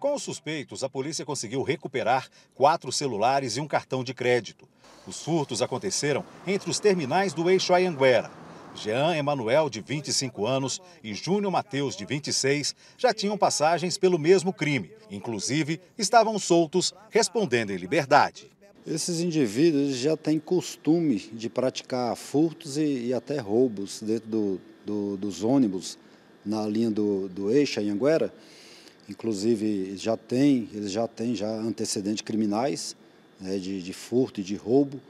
Com os suspeitos, a polícia conseguiu recuperar quatro celulares e um cartão de crédito. Os furtos aconteceram entre os terminais do eixo Ayanguera. Jean Emanuel, de 25 anos, e Júnior Mateus, de 26, já tinham passagens pelo mesmo crime. Inclusive, estavam soltos, respondendo em liberdade. Esses indivíduos já têm costume de praticar furtos e, e até roubos dentro do, do, dos ônibus na linha do, do eixo Ayanguera inclusive já tem, eles já têm já antecedentes criminais né, de, de furto e de roubo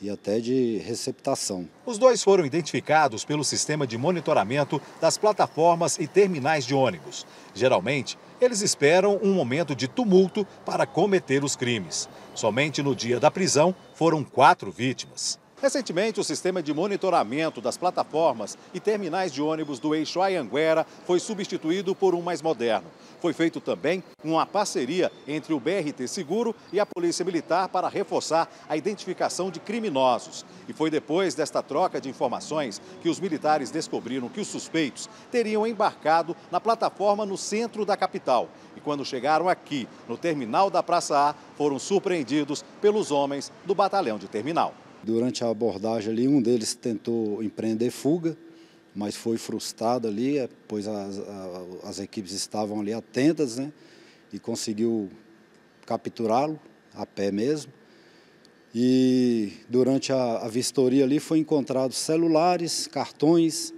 e até de receptação. Os dois foram identificados pelo sistema de monitoramento das plataformas e terminais de ônibus. Geralmente, eles esperam um momento de tumulto para cometer os crimes. Somente no dia da prisão foram quatro vítimas. Recentemente, o sistema de monitoramento das plataformas e terminais de ônibus do eixo Ayanguera foi substituído por um mais moderno. Foi feito também uma parceria entre o BRT Seguro e a Polícia Militar para reforçar a identificação de criminosos. E foi depois desta troca de informações que os militares descobriram que os suspeitos teriam embarcado na plataforma no centro da capital. E quando chegaram aqui, no terminal da Praça A, foram surpreendidos pelos homens do batalhão de terminal. Durante a abordagem ali, um deles tentou empreender fuga, mas foi frustrado ali, é, pois as, as equipes estavam ali atentas, né? E conseguiu capturá-lo, a pé mesmo. E durante a, a vistoria ali foi encontrados celulares, cartões,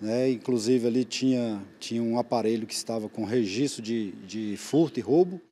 né? inclusive ali tinha, tinha um aparelho que estava com registro de, de furto e roubo.